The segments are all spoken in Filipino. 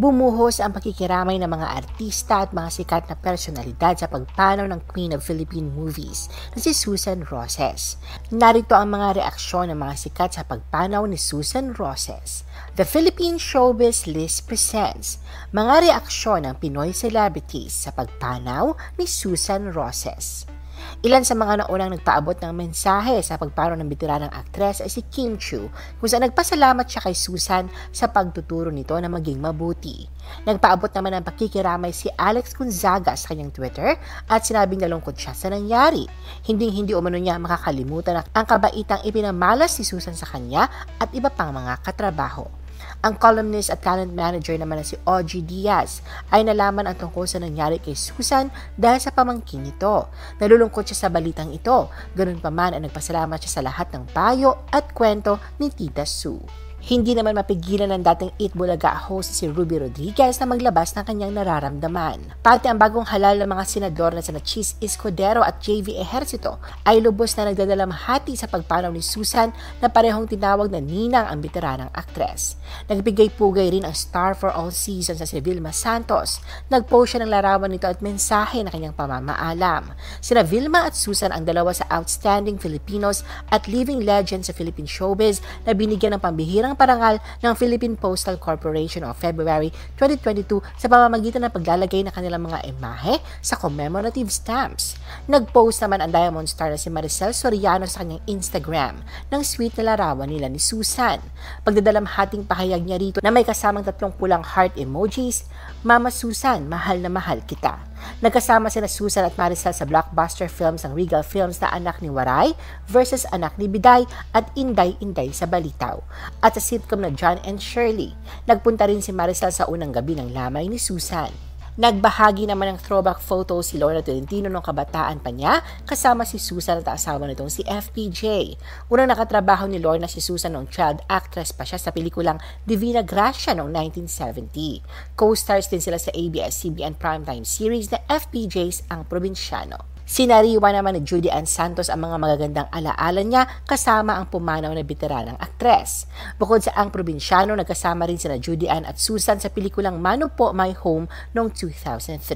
Bumuhos ang pakikiramay ng mga artista at mga sikat na personalidad sa pagpanaw ng Queen of Philippine Movies na si Susan Roses. Narito ang mga reaksyon ng mga sikat sa pagpanaw ni Susan Roses. The Philippine Showbiz List presents mga reaksyon ng Pinoy celebrities sa pagpanaw ni Susan Roses. Ilan sa mga naunang nagpaabot ng mensahe sa pagparo ng bitiranang aktres ay si Kim Chu kung saan nagpasalamat siya kay Susan sa pagtuturo nito na maging mabuti. Nagpaabot naman ng pakikiramay si Alex Gonzaga sa kanyang Twitter at sinabing nalungkot siya sa nangyari. Hinding-hindi umano niya makakalimutan ang kabaitang ipinamalas si Susan sa kanya at iba pang mga katrabaho. Ang columnist at talent manager naman na si Audrey Diaz ay nalaman ang tungkol sa nangyari kay Susan dahil sa pamangkin nito. Nalulungkot siya sa balitang ito, ganun pa man ay nagpasalamat siya sa lahat ng payo at kwento ni Tita Sue. Hindi naman mapigilan ng dating Eat Bulaga host si Ruby Rodriguez na maglabas ng kanyang nararamdaman. Pati ang bagong halal ng mga senador na sina Chis Escudero at JV Ejercito ay lubos na nagdadalamhati sa pagpanaw ni Susan na parehong tinawag na Ninang ang veteranang aktres. Nagbigay-pugay rin ang star for all seasons sa si Vilma Santos. Nagpost siya ng larawan nito at mensahe na kanyang pamamaalam. Sina Vilma at Susan ang dalawa sa outstanding Filipinos at living legends sa Philippine showbiz na binigyan ng pambihirang ng parangal ng Philippine Postal Corporation of February 2022 sa pamamagitan ng paglalagay ng kanilang mga imahe sa commemorative stamps. Nag-post naman ang Diamond Star na si Maricel Soriano sa kanyang Instagram ng sweet na larawan nila ni Susan. Pagdadalamhating pahayag niya rito na may kasamang tatlong pulang heart emojis, Mama Susan, mahal na mahal kita. Nagkasama sila Susan at Maricel sa blockbuster films ng Regal Films na Anak ni Waray versus Anak ni Biday at Inday Inday sa Balitaw at sa sitcom na John and Shirley. Nagpunta rin si Maricel sa unang gabi ng lamay ni Susan. Nagbahagi naman ng throwback photo si Lorna Tolentino nung kabataan pa niya kasama si Susan at asawa nitong si FPJ. Unang nakatrabaho ni Lorna si Susan noong child actress pa siya sa pelikulang Divina Gracia noong 1970. Co-stars din sila sa ABS-CBN primetime series na FPJ's Ang Probinsyano. Sinariwa naman ni Judy Ann Santos ang mga magagandang alaala niya kasama ang pumanaw na veteranang aktres. Bukod sa Ang Probinsyano, nagkasama rin sina Judy Ann at Susan sa pelikulang Mano Po My Home noong 2003.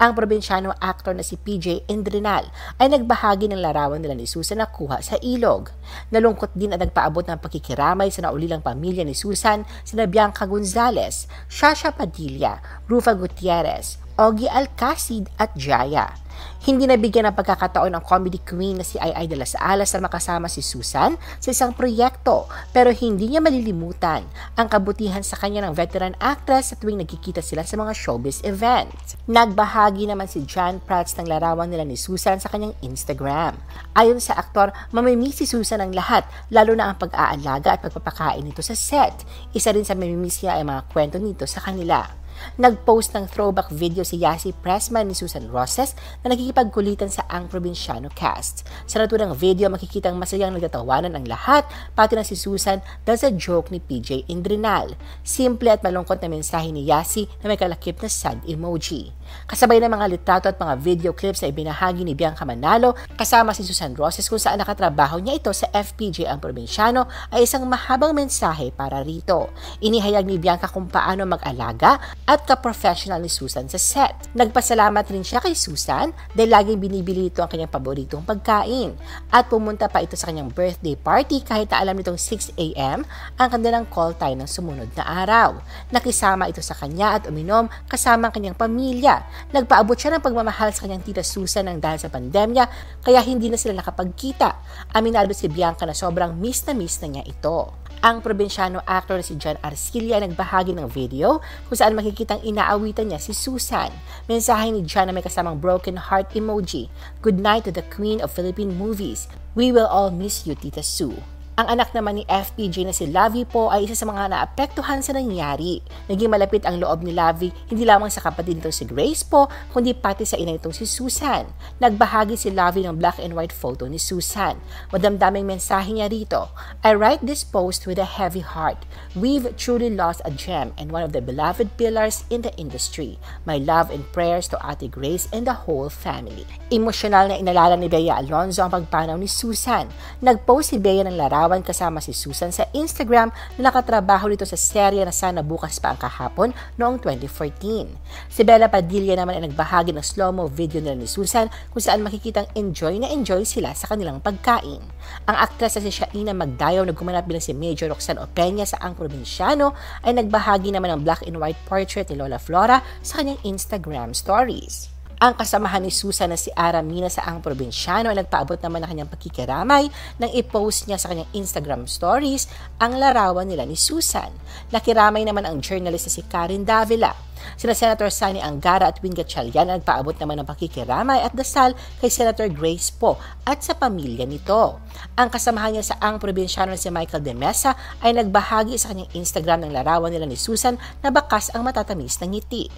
Ang probinsyano actor na si PJ Endrinal ay nagbahagi ng larawan nila ni Susan na kuha sa ilog. Nalungkot din at nagpaabot ng pakikiramay sa naulilang pamilya ni Susan, sina Bianca Gonzalez, Shasha Padilla, Rufa Gutierrez, Ogie Alcacid at Jaya. Hindi nabigyan ng pagkakataon ang comedy queen na si Ai Ai de las Alas na makasama si Susan sa isang proyekto pero hindi niya malilimutan ang kabutihan sa kanya ng veteran actress sa tuwing nagkikita sila sa mga showbiz events. Nagbahagi naman si John Prats ng larawan nila ni Susan sa kanyang Instagram. Ayon sa aktor, mamimiss si Susan ang lahat lalo na ang pag-aalaga at pagpapakain nito sa set. Isa rin sa mamimiss niya ay mga kwento nito sa kanila. Nag-post ng throwback video si Yasi Pressman ni Susan Roses na nagkikipagkulitan sa Ang Probinsyano cast. Sa naturang video, makikita ang masayang nagtatawanan ang lahat, pati na si Susan dahil sa joke ni PJ Indrinal. Simple at malungkot na mensahe ni Yasi na may kalakip na sad emoji. Kasabay ng mga litrato at mga video clips na ibinahagi ni Bianca Manalo kasama si Susan Roses kung saan nakatrabaho niya ito sa FPJ ang probinsyano ay isang mahabang mensahe para rito. Inihayag ni Bianca kung paano mag-alaga at ka-professional ni Susan sa set. Nagpasalamat rin siya kay Susan dahil laging binibili ito ang kanyang paboritong pagkain at pumunta pa ito sa kanyang birthday party kahit na alam nitong 6am ang kanilang call time ng sumunod na araw. Nakisama ito sa kanya at uminom kasama ang kanyang pamilya. Nagpaabot siya ng pagmamahal sa kanyang tita Susan ng dahil sa pandemya kaya hindi na sila nakapagkita. Aminado si Bianca na sobrang miss na miss na niya ito. Ang probinsyano actor na si John Arcilia nagbahagi ng video kung saan makikitang inaawitan niya si Susan. Mensahe ni John na may kasamang broken heart emoji. Good night to the queen of Philippine movies. We will all miss you, Tita Sue. Ang anak naman ni FPJ na si Lavi po ay isa sa mga naapektuhan sa nangyari. Naging malapit ang loob ni Lavi hindi lamang sa kapatid nitong si Grace po, kundi pati sa ina nitong si Susan. Nagbahagi si Lavi ng black and white photo ni Susan. Madamdaming mensahe niya rito, I write this post with a heavy heart. We've truly lost a gem and one of the beloved pillars in the industry. My love and prayers to Ate Grace and the whole family. Emosyonal na inalala ni Bea Alonzo ang pagpanaw ni Susan. Nagpost si Bea ng larawan Larawan kasama si Susan sa Instagram na nakatrabaho nito sa serye na sana bukas pa ang kahapon noong 2014. Si Bella Padilla naman ay nagbahagi ng slow-mo video nila ni Susan kung saan makikitang enjoy na enjoy sila sa kanilang pagkain. Ang aktres na si Shaina Magdayaw na gumanap bilang si Major Roxanne Opeña sa Ang Probinsyano ay nagbahagi naman ng black and white portrait ni Lola Flora sa kanyang Instagram stories. Ang kasamahan ni Susan na si Aramina sa Ang Probinsyano ay nagpaabot naman ng kanyang pagkikiramay nang i-post niya sa kanyang Instagram stories ang larawan nila ni Susan. Nakiramay naman ang journalist na si Karen Davila Sina Senator Sani Angara at Win Chalyan ang paabot naman ng pakikiramay at dasal kay Senator Grace Po at sa pamilya nito. Ang kasamahan niya sa ang probinsyano si Michael De Mesa ay nagbahagi sa kanyang Instagram ng larawan nila ni Susan na bakas ang matatamis ng ngiti.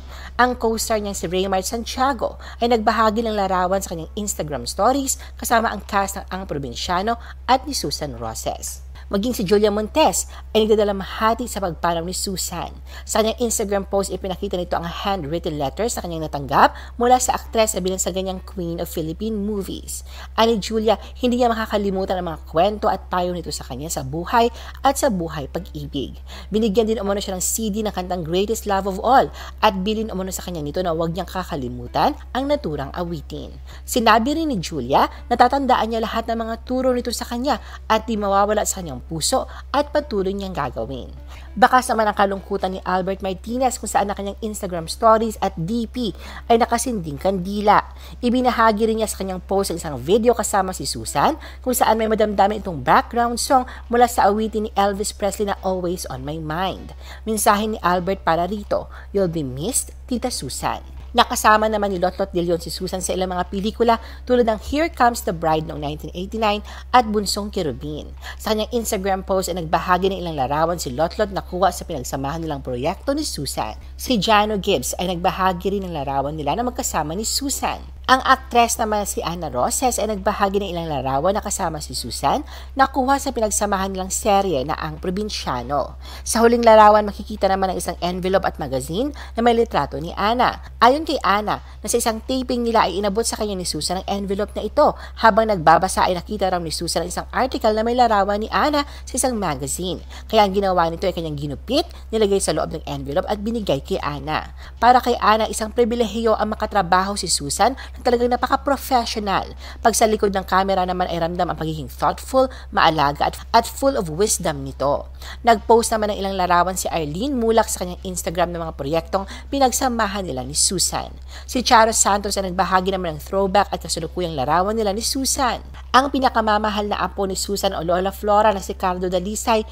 Ang co-star niyang si Raymar Santiago ay nagbahagi ng larawan sa kanyang Instagram stories kasama ang cast ng ang probinsyano at ni Susan Roses. Maging si Julia Montes ay nagdadalamhati sa pagpanaw ni Susan. Sa kanyang Instagram post, ipinakita nito ang handwritten letter na kanyang natanggap mula sa aktres bilang sa ganyang queen of Philippine movies. Ani Julia, hindi niya makakalimutan ang mga kwento at payo nito sa kanya sa buhay at sa buhay pag-ibig. Binigyan din umano siya ng CD ng kantang Greatest Love of All at bilin umano sa kanya nito na huwag niyang kakalimutan ang naturang awitin. Sinabi rin ni Julia natatandaan niya lahat ng mga turo nito sa kanya at di mawawala sa kanya kanyang puso at patuloy niyang gagawin. Bakas naman ang kalungkutan ni Albert Martinez kung saan na kanyang Instagram stories at DP ay nakasinding kandila. Ibinahagi rin niya sa kanyang post ang isang video kasama si Susan kung saan may madamdamin itong background song mula sa awitin ni Elvis Presley na Always on My Mind. Mensahe ni Albert para rito, You'll be missed, Tita Susan. Nakasama naman ni Lotlot de Leon si Susan sa ilang mga pelikula tulad ng Here Comes the Bride noong 1989 at Bunsong Kirubin. Sa kanyang Instagram post ay nagbahagi ng ilang larawan si Lotlot na kuha sa pinagsamahan nilang proyekto ni Susan. Si Jano Gibbs ay nagbahagi rin ng larawan nila na magkasama ni Susan. Ang aktres naman si Anna Roses ay nagbahagi ng ilang larawan na kasama si Susan na kuha sa pinagsamahan nilang serye na Ang Probinsyano. Sa huling larawan, makikita naman ang isang envelope at magazine na may litrato ni Anna. Ayon kay Anna, na sa isang taping nila ay inabot sa kanya ni Susan ang envelope na ito. Habang nagbabasa ay nakita raw ni Susan ang isang article na may larawan ni Anna sa isang magazine. Kaya ang ginawa nito ay kanyang ginupit, nilagay sa loob ng envelope at binigay kay Anna. Para kay Anna, isang pribilehiyo ang makatrabaho si Susan talagang napaka-professional. Pag sa likod ng camera naman ay ramdam ang pagiging thoughtful, maalaga at, at full of wisdom nito. Nag-post naman ng ilang larawan si Arlene Mulak sa kanyang Instagram ng mga proyektong pinagsamahan nila ni Susan. Si Charo Santos ay nagbahagi naman ng throwback at kasulukuyang larawan nila ni Susan. Ang pinakamamahal na apo ni Susan o Lola Flora na si Carlo Dalisay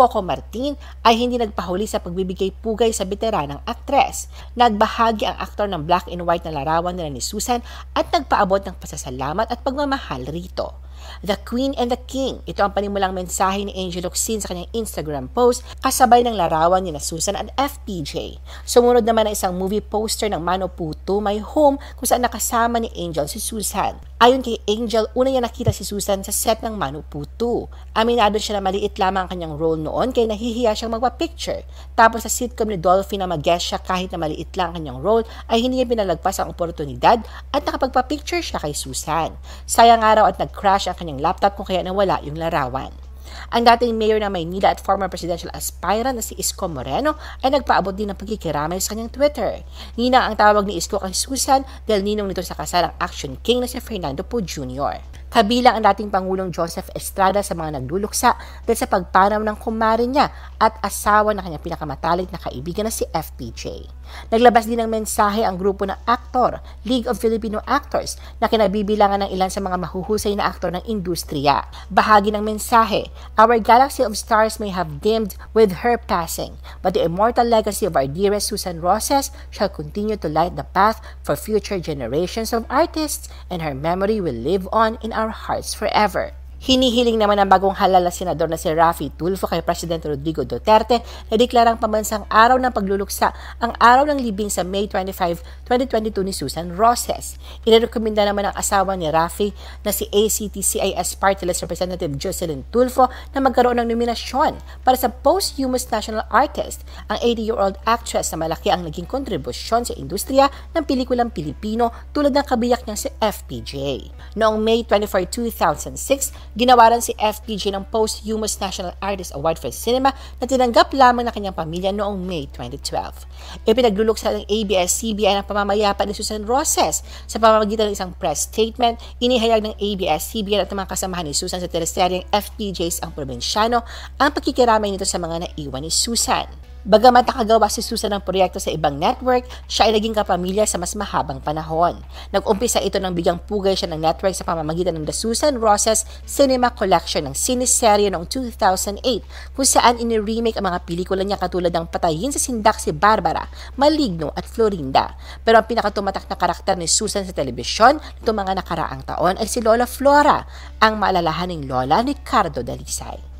Coco Martin ay hindi nagpahuli sa pagbibigay pugay sa veteranang aktres. Nagbahagi ang aktor ng black and white na larawan nila ni Susan at nagpaabot ng pasasalamat at pagmamahal rito. The Queen and the King. Ito ang panimulang mensahe ni Angel Locsin sa kanyang Instagram post kasabay ng larawan ni na Susan at FPJ. Sumunod naman ang isang movie poster ng Mano Puto, My Home, kung saan nakasama ni Angel si Susan. Ayon kay Angel, una niya nakita si Susan sa set ng Mano Puto. Aminado siya na maliit lamang ang kanyang role noon kaya nahihiya siyang magpa-picture. Tapos sa sitcom ni Dolphy na mag-guest siya kahit na maliit lang ang kanyang role ay hindi niya pinalagpas ang oportunidad at nakapagpa-picture siya kay Susan. Sayang araw at nag-crash siya kanyang laptop kung kaya nawala yung larawan. Ang dating mayor ng Maynila at former presidential aspirant na si Isko Moreno ay nagpaabot din ng pagkikiramay sa kanyang Twitter. Nina ang tawag ni Isko kay Susan dahil ninong nito sa kasalang action king na si Fernando Poe Jr. Kabilang ang dating Pangulong Joseph Estrada sa mga nagluluksa dahil sa pagpanaw ng kumare niya at asawa na kanyang pinakamatalik na kaibigan na si FPJ. Naglabas din ng mensahe ang grupo ng aktor, League of Filipino Actors, na kinabibilangan ng ilan sa mga mahuhusay na aktor ng industriya. Bahagi ng mensahe, Our galaxy of stars may have dimmed with her passing, but the immortal legacy of our dearest Susan Roses shall continue to light the path for future generations of artists, and her memory will live on in our hearts forever. Hinihiling naman ang bagong halal na senador na si Rafi Tulfo kay Presidente Rodrigo Duterte na deklarang pambansang araw ng pagluluksa ang araw ng libing sa May 25, 2022 ni Susan Roses. Inirekomenda naman ng asawa ni Rafi na si ACTCIS Party List Representative Jocelyn Tulfo na magkaroon ng nominasyon para sa posthumous national artist, ang 80-year-old actress na malaki ang naging kontribusyon sa industriya ng pelikulang Pilipino tulad ng kabiyak niya si FPJ. Noong May 24, 2006, ginawaran si FPJ ng Posthumous National Artist Award for Cinema na tinanggap lamang ng kanyang pamilya noong May 2012. Ipinagluluksa ng ABS-CBN ang pamamayapa ni Susan Roses sa pamamagitan ng isang press statement, inihayag ng ABS-CBN at ng mga kasamahan ni Susan sa teleseryeng FPJs ang probinsyano ang pagkikiramay nito sa mga naiwan ni Susan. Bagamat nakagawa si Susan ng proyekto sa ibang network, siya ay naging kapamilya sa mas mahabang panahon. Nag-umpisa ito nang bigyang pugay siya ng network sa pamamagitan ng The Susan Roses Cinema Collection ng siniserye noong 2008 kung saan iniremake ang mga pelikula niya katulad ng Patayin sa Sindak si Barbara, Maligno at Florinda. Pero ang pinakatumatak na karakter ni Susan sa telebisyon nito mga nakaraang taon ay si Lola Flora, ang maalalahaning lola ni Cardo Dalisay.